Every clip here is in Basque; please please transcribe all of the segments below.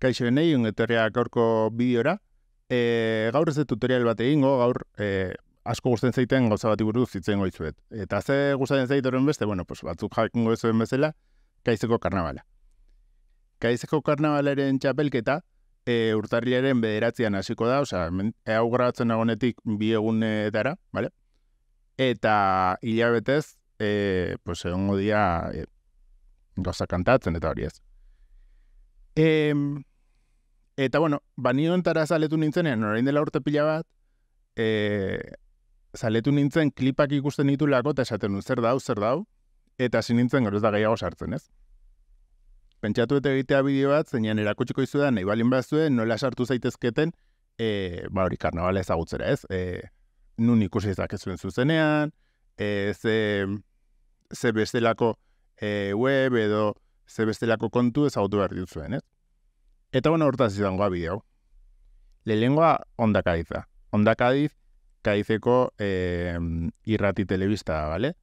Kaixo benei, ungetoria gaurko bideora. E, gaur ez dut tutorial bat egingo, gaur e, asko gusten zaiten gauza bat iburu zitzen goizuet. Eta ze gustatzen zait horren beste, bueno, pues, batzuk jakin goizuen bezala, kaizeko karnabala. Kaizeko karnabalaren txapelketa, e, urtarriaren bederatzean hasiko da, oza, hau grabatzen agonetik bi egunetara, vale? Eta hilabetez, e, pues, egon godia, e, kantatzen eta hori ez. Eh, Eta bueno, banio entara zaletu nintzenean, orain dela urte pila bat, e, zaletu nintzen klipak ikusten ditu lako, eta esaten zer da, zer dau, eta hasi nintzen gero ez da gehiago sartzen, ez? Pentsatu eta egitea bideo bat, zeinan erakutsiko izu da, nahi balin bazuen, nola sartu zaitezketen, e, ba hori, karnabala ezagutzera, ez? E, nun ikusi ezakezuen zuzenean, e, ze, ze bestelako web edo ze bestelako kontu ezagutu behar dituzuen, ez? Eta bueno, hortaz izango abide hau. Lehenengoa ondakadiza. kaizeko e, irrati telebista, vale?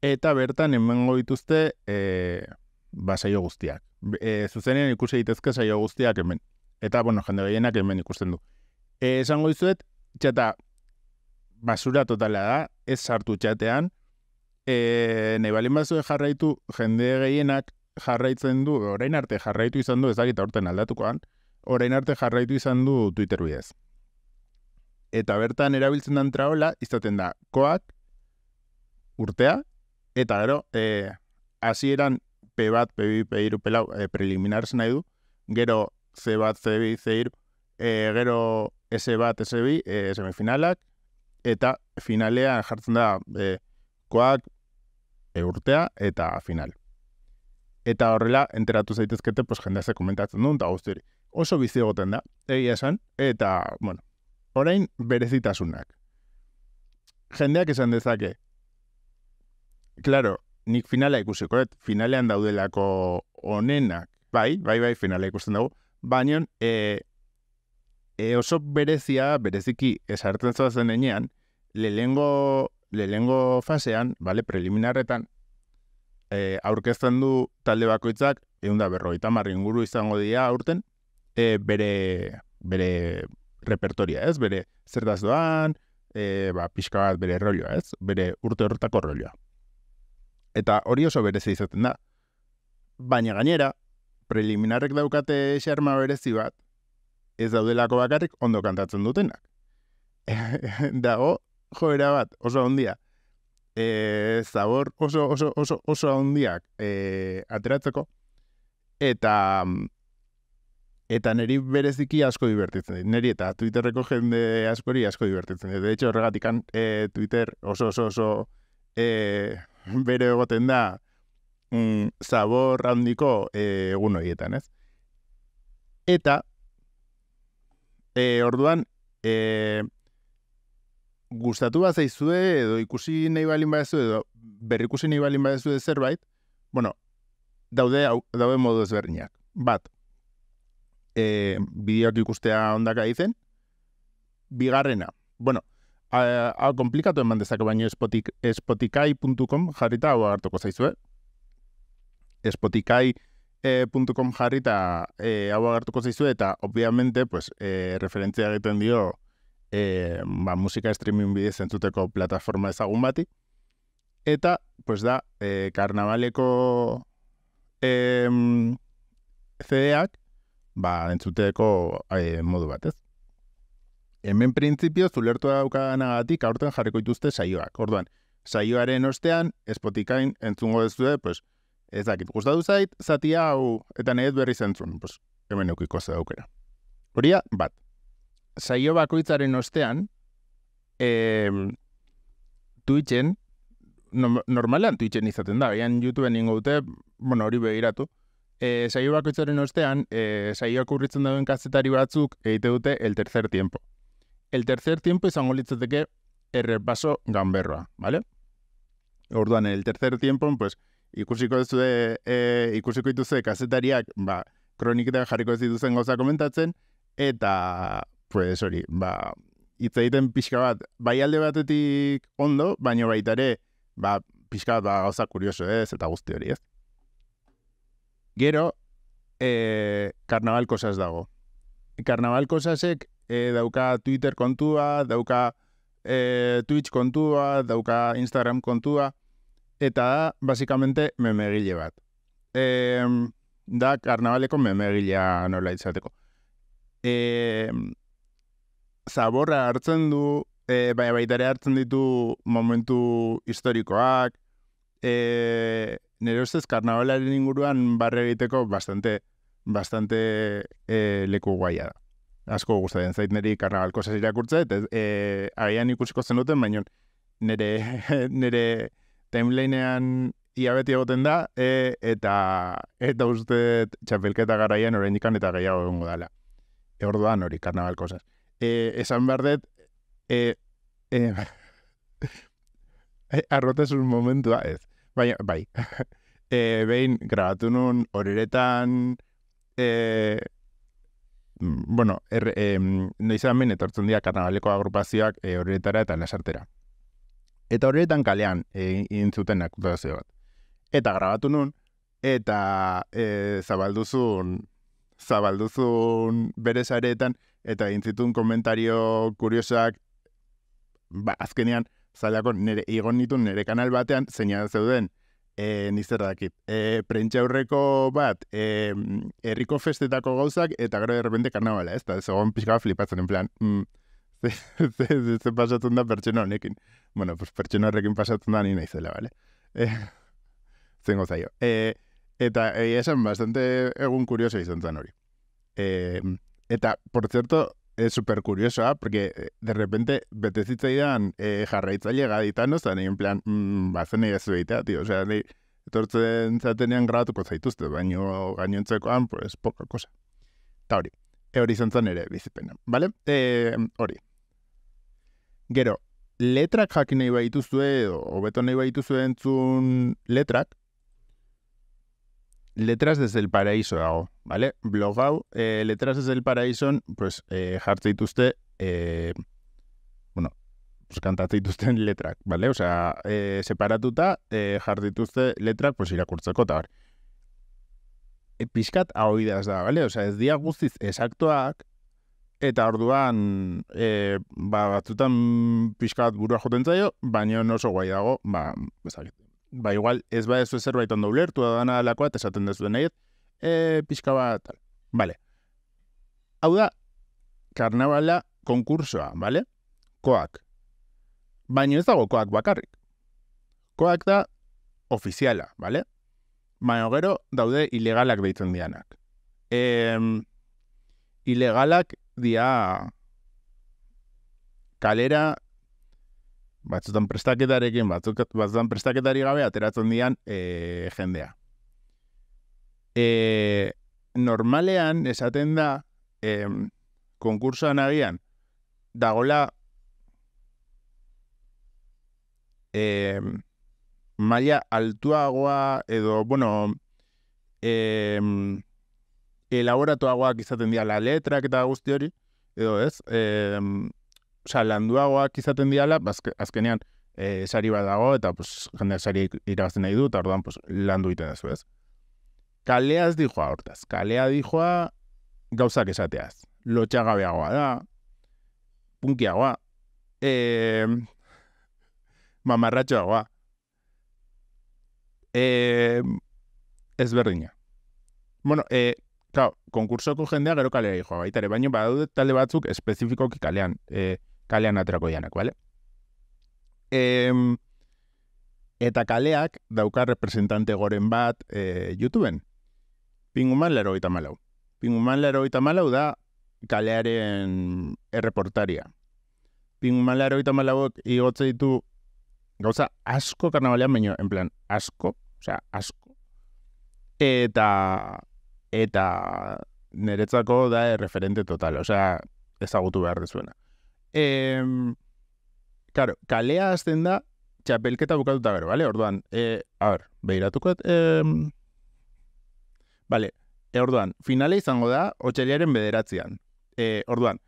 Eta bertan, emengo dituzte, e, ba, guztiak. E, zuzenean ikusi egitezke saio guztiak hemen. Eta, bueno, jende gehienak hemen ikusten du. E, esango dizuet, txeta, basura totala da, ez sartu txatean, e, nahi jarraitu jende gehienak jarraitzen du, orain arte jarraitu izan du, ezagita aurten aldatukoan, orain arte jarraitu izan du Twitter bidez. Eta bertan erabiltzen den traola, izaten da, koak, urtea, eta gero, e, eh, azieran, P bat, p bi p iru p nahi du, gero, C bat, C2, c iru gero, S bat, S2, e, eh, semifinalak, eta finalean jartzen da, eh, koak, e, urtea, eta final eta horrela enteratu zaitezkete pues jendea komentatzen duen ta hori. Oso bizi egoten da, egia esan, eta, bueno, orain berezitasunak. Jendeak esan dezake. Claro, nik finala ikusiko et, finalean daudelako onenak, bai, bai, bai, finala ikusten dugu, baino e, eh, e eh, oso berezia, bereziki ez hartzen zaudenean, le lengo fasean, vale, preliminarretan e, aurkezten du talde bakoitzak, egun da berroita marri inguru izango dira aurten, e, bere, bere repertoria, ez? Bere zertaz doan, e, ba, pixka bat bere rolloa, ez? Bere urte horretako rolloa. Eta hori oso berezi izaten da. Baina gainera, preliminarrek daukate xerma berezi bat, ez daudelako bakarrik ondo kantatzen dutenak. Da, dago, joera bat, oso ondia, e, zabor oso oso oso oso handiak e, ateratzeko eta eta neri bereziki asko divertitzen dit. Neri eta Twitterreko jende askori asko divertitzen dit. De hecho, horregatik e, eh, Twitter oso oso oso e, bere egoten da mm, zabor handiko e, egun horietan, ez? Eta e, orduan e, gustatu bat zaizue edo ikusi nahi balin badezu edo berrikusi nahi balin badezu zerbait, bueno, daude daude modu ezberdinak. Bat, e, eh, bideoak ikustea ondaka izen, bigarrena, bueno, hau komplikatu eman dezake baino espotik, espotikai.com jarrita hau agartuko zaizue. Espotikai.com eh, e, jarrita eh, hau agartuko zaizue eta, obviamente, pues, eh, referentzia egiten dio, e, ba, musika streaming bidez entzuteko plataforma ezagun bati. Eta, pues da, e, karnabaleko e, CD-ak ba, entzuteko e, modu batez. Hemen printzipio zulertu daukadanagatik aurten jarriko ituzte saioak. Orduan, saioaren ostean, espotikain entzungo dezue, pues, ez dakit, gustatu zait, zati hau, eta nahi berri zentzun, pues, hemen eukiko ze daukera. Horia, bat saio bakoitzaren ostean, e, Twitchen, no, Twitchen izaten da, baina YouTube ningo dute, bueno, hori begiratu, e, saio bakoitzaren ostean, e, eh, saio akurritzen dauen kazetari batzuk egite dute el tercer tiempo. El tercer tiempo izango litzateke errepaso ganberroa, bale? Orduan, el tercer tiempo, pues, ikusiko ez e, eh, ikusiko kazetariak, ba, kronik jarriko ez dituzen goza komentatzen, eta, pues hori, ba, egiten pixka bat, bai alde batetik ondo, baino baita ere, ba, pixka bat, ba, gauza kurioso ez, eta guzti hori ez. Gero, e, karnaval kosaz dago. Karnaval kosazek e, eh, dauka Twitter kontua, dauka e, Twitch kontua, dauka Instagram kontua, eta da, basikamente, memegile bat. da, karnavaleko memegilea nola izateko. E, zaborra hartzen du, e, bai, baita ere hartzen ditu momentu historikoak, e, nire ustez karnabalaren inguruan barre egiteko bastante, bastante e, leku guaiada. da. Asko gustatzen zait niri karnabalko zaz irakurtze, eta e, agian ikusiko zen duten, baina nire, nire timelinean ia beti egoten da, e, eta eta uste txapelketa garaian orain ikan eta gehiago egongo dela. Eordoan hori karnabalko zaz eh, esan behar dut, eh, eh, momentua ez. Bai, bai. e, behin, grabatu nun, horiretan, e, eh, mm, bueno, er, e, noizan etortzen dira karnabaleko agrupazioak e, eh, horiretara eta lasartera. Eta horiretan kalean e, intzutenak dozio bat. Eta grabatu nun, eta zabalduzun, zabalduzun bere zaretan, eta intzitun komentario kuriosak, ba, azkenean, zailako nire, igon nitun nire kanal batean, zeina zeuden, e, nizte dakit. E, bat, e, herriko festetako gauzak, eta gero errepende karnabala, ez da, zegoen pixka flipatzen, en plan, mm, ze, pasatzen da pertsona honekin. Bueno, pues, pertsona horrekin pasatzen da, nina izela, bale? E, zengo zaio. eta, esan, bastante egun kurioso izan zen hori. E, Eta, por cierto, es super curioso, ¿ah? porque eh, de repente betezitza idan eh, jarraitza llega ditan, ¿no? Zan, en plan, mmm, bazen nahi ez tío. O sea, ni, etortzen zatenean grabatuko zaituzte, baino gainontzekoan, pues, poca cosa. Eta hori, e hori ere bizipena, ¿vale? E, hori. Gero, letrak jakin nahi baituzue, o beto nahi baituzue entzun letrak, letras desde el paraíso dago, bale? Blog hau, e, letras desde el paraíso, pues, e, eh, dituzte, e, eh, bueno, pues, dituzten letrak, Osea, e, separatuta e, dituzte letrak, pues, irakurtzeko, eta E, piskat hau ideaz da, O Osea, ez dia guztiz esaktoak, eta orduan, e, ba, batzutan piskat burua joten zaio, baina oso guai dago, ba, ba igual ez ba ez du zerbait ondo ulertu da dana alakoa eta esaten dezu denaiet e, pixka bat tal vale. hau da karnavala konkursoa vale? koak baina ez dago koak bakarrik koak da ofiziala vale? baina gero daude ilegalak behitzen dianak e, ilegalak dia kalera batzutan prestaketarekin, batzuk, batzutan prestaketari gabe ateratzen dian eh, jendea. E, normalean esaten da e, konkursoan agian dagola e, maila altuagoa edo, bueno, e, elaboratuagoak izaten dira la letrak eta guzti hori, edo ez, eh, oza, landuagoak izaten diala, bazke, ba, azkenean, e, sari bat dago, eta pues, jendeak sari irabazten nahi du, eta orduan pues, landu iten dazu, ez? Kaleaz dihoa hortaz. Kalea dihoa gauzak esateaz. Lotxagabeagoa da, punkiagoa, e, mamarratxoagoa, e, ezberdina. Bueno, e, konkursoko jendea gero kalea dihoa baita ere, baina badaude talde batzuk espezifikoki kalean. E, kalean aterako dianak, bale? eta kaleak dauka representante goren bat e, YouTubeen. Pinguman lero gita malau. Pinguman lero gita malau da kalearen erreportaria. Pinguman lero gita malauak ditu gauza asko karnavalean baino, en plan, asko, osea, asko. Eta, eta niretzako da erreferente total, osea, ezagutu behar dezuena. Claro, kalea azten da, txapelketa bukatuta gero, vale? Orduan, eh, a behiratuko Eh, vale, e, orduan, finale izango da, otxalearen bederatzean. E, orduan,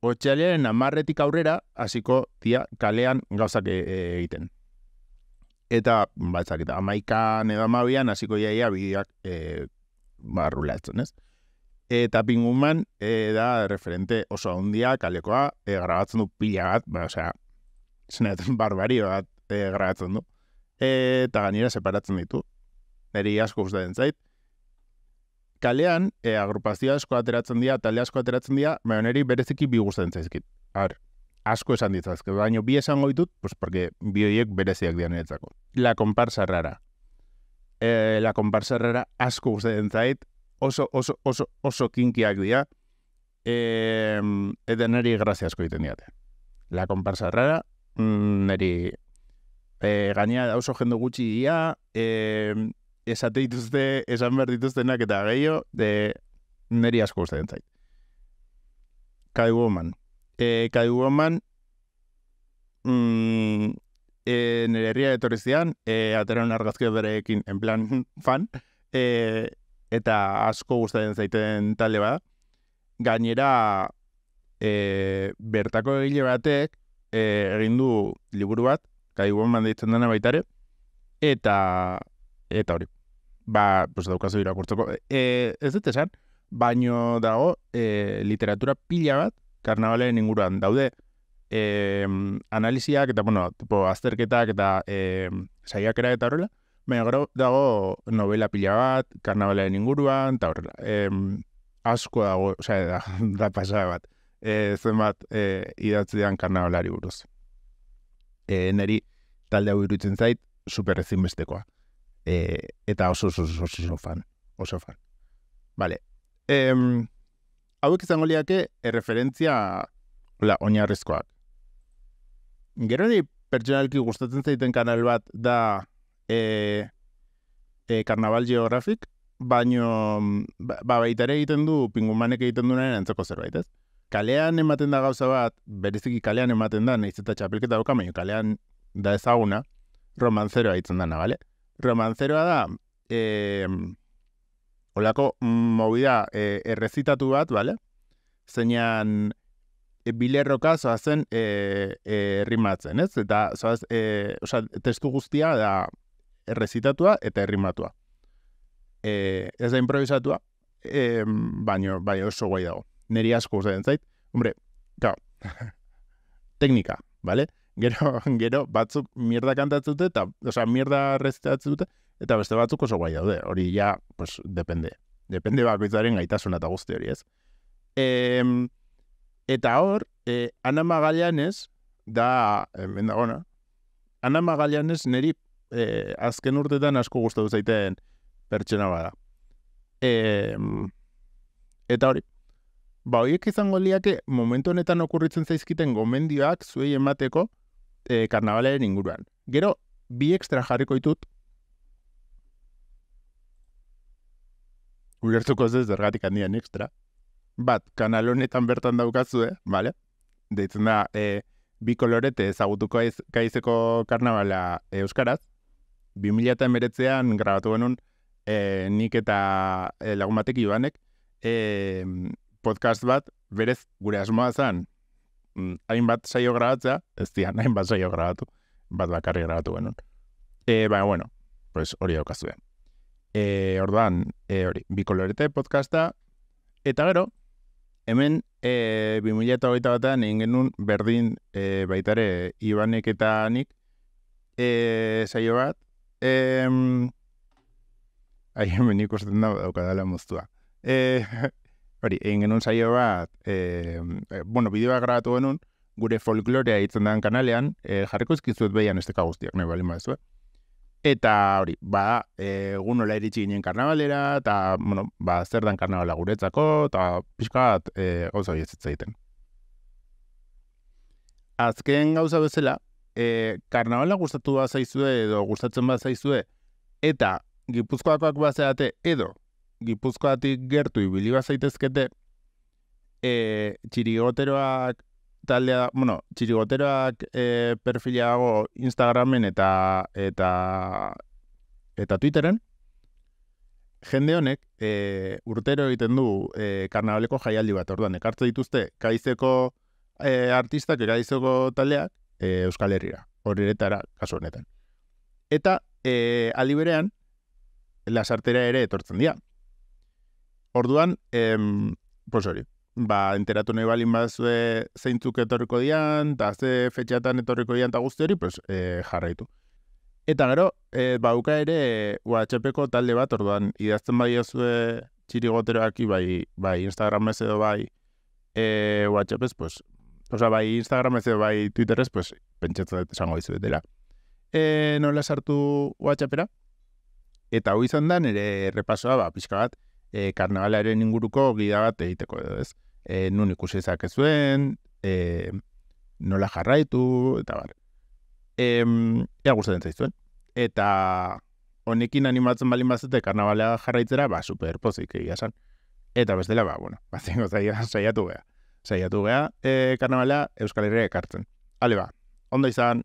otxalearen amarretik aurrera, hasiko tia, kalean gauzak e, e, egiten. Eta, batzak, eta amaikan edo amabian, hasiko iaia bideak... Eh, barrulatzen, ez? eta pinguman e, eh, da referente oso handia kalekoa e, grabatzen du pila bat, ba, osea, zenet, barbario bat e, grabatzen du. eta gainera separatzen ditu. Eri asko usteden zait. Kalean, e, agrupazio asko ateratzen dira, talde asko ateratzen dira, baina neri bereziki bi guztetzen zaizkit. Har, asko esan ditzazke, baina bi esango ditut, pues, porque bi horiek bereziak dian niretzako. La komparsa rara. E, la komparsa rara asko usteden zait, oso, oso, oso, oso kinkiak dira, e, eta niri grazia asko egiten diate. La komparsa rara mm, niri e, eh, gainea da oso jende gutxi dira, e, esate dituzte, esan behar dituztenak eta gehiago, de, niri asko uste den zait. Kai Woman. E, Kai Woman, mm, e, nire herria etorri zian, e, argazki berekin, en plan, fan, e, eta asko gustatzen zaiten talde bada. Gainera, e, bertako egile batek e, egin du liburu bat, kai woman deitzen dena baitare, eta eta hori. Ba, pues daukazu irakurtzeko. E, ez dut esan, baino dago e, literatura pila bat karnabalen inguruan daude e, analiziak eta, bueno, tipo, azterketak eta e, saiakera eta horrela, Baina gero dago novela pila bat, karnabalaren inguruan, eta horrela. Eh, asko dago, osea, da, da pasada bat, eh, zenbat e, eh, idatzean karnavalari buruz. Eh, neri, talde hau irutzen zait, super ezinbestekoa. Eh, eta oso oso oso oso, fan. Oso fan. Vale. E, hauek liake, erreferentzia, hola, oinarrizkoak. Gero di pertsonalki gustatzen zaiten kanal bat da e, eh, e, eh, karnaval geografik, baino mm, ba, ba, baita ere egiten du pingumanek egiten duenaren antzeko zerbait, ez? Kalean ematen da gauza bat, bereziki kalean ematen da, nahiz eta txapelketa duka, baina kalean da ezaguna, romanzeroa egiten dana, bale? Romanzeroa da, e, olako movida e, errezitatu bat, bale? Zeinan, e, bilerroka zoazen e, e, ez? Eta zoaz, e, oza, testu guztia da errezitatua eta errimatua. E, ez da improvisatua, e, baino, bai oso guai dago. Neri asko den zait, hombre, kao, teknika, bale? Gero, gero, batzuk mierda kantatute eta, oza, mierda dute, eta beste batzuk oso guai daude, hori ja, pues, depende. Depende bakoitzaren gaitasuna eta guzti hori, ez? E, eta hor, e, Ana Magallanes, da, benda gona, Ana Magallanes neri eh, azken urtetan asko gustatu zaiteen pertsona bada. Eh, eta hori, ba, horiek izango liake, momentu honetan okurritzen zaizkiten gomendioak zuei emateko eh, karnavalaren inguruan. Gero, bi ekstra jarriko itut, Ulertuko ez zergatik handian ekstra, bat, kanal honetan bertan daukazue, eh, bale? Deitzen da, eh, bi kolorete ezagutuko aiz, kaizeko karnavala euskaraz, 2019 an grabatu genuen eh, nik eta eh, lagun batek joanek e, eh, podcast bat berez gure asmoa zen mm, hainbat saio grabatzea, ez dian, hainbat saio grabatu, bat bakarri grabatu genuen. E, ba, bueno, pues hori daukazue. E, orduan, e, hori, bikolorete podcasta, eta gero, hemen, e, 2008 batean egin genuen berdin baitare Ibanek eta nik e, saio bat, Eh, Aien beni ikusten da, daukadala moztua. Eh, hori, egin genuen saio bat, eh, bueno, bideoa grabatu genuen, gure folklorea itzen den kanalean, eh, jarriko izkizuet behian ez guztiak, nahi bali eh? Eta hori, ba, egun nola iritsi ginen karnabalera, eta, bueno, ba, zer dan karnabala guretzako, eta pixka bat, e, eh, gauza hori ez zitzaiten. Azken gauza bezala, e, karnavala gustatu bat zaizue edo gustatzen bat zaizue, eta gipuzkoakoak bat zeate edo gipuzkoatik gertu ibili bat zaitezkete, e, eh, txirigoteroak taldea, bueno, txirigoteroak e, eh, perfilago Instagramen eta eta eta Twitteren, Jende honek e, urtero egiten du e, karnabaleko jaialdi bat, orduan, ekartza dituzte, kaizeko e, artistak, kaizeko taleak, e, Euskal Herriera, horretara kasu honetan. Eta e, eh, aliberean, lasartera ere etortzen dira. Orduan, em, pues hori, ba, enteratu nahi balin bazue zeintzuk etorriko dian, eta ze fetxatan etorriko dian, eta guzti hori, pues, e, jarraitu. Eta gero, e, bauka ere, WhatsAppeko talde bat, orduan, idazten bai azue txirigoteroak, bai, bai Instagram ez edo bai, e, WhatsApp pues, Osa, bai Instagram ez bai Twitter ez, pues, pentsatzen dut esango dizu dela. E, nola sartu WhatsAppera? Eta hau izan da, nire repasoa, ba, pixka bat, e, karnavalaren inguruko gida bat egiteko edo ez. E, nun ikusi ezak zuen, e, nola jarraitu, eta bar. E, ea guztetan zaizuen. Eta honekin animatzen balin bazete karnavalea jarraitzera, ba, super egia san. Eta bestela, ba, bueno, bazengo zaia saiatu beha saiatu gea, e, eh, karnabalea, Euskal Herriak ekartzen. Hale ba, onda izan!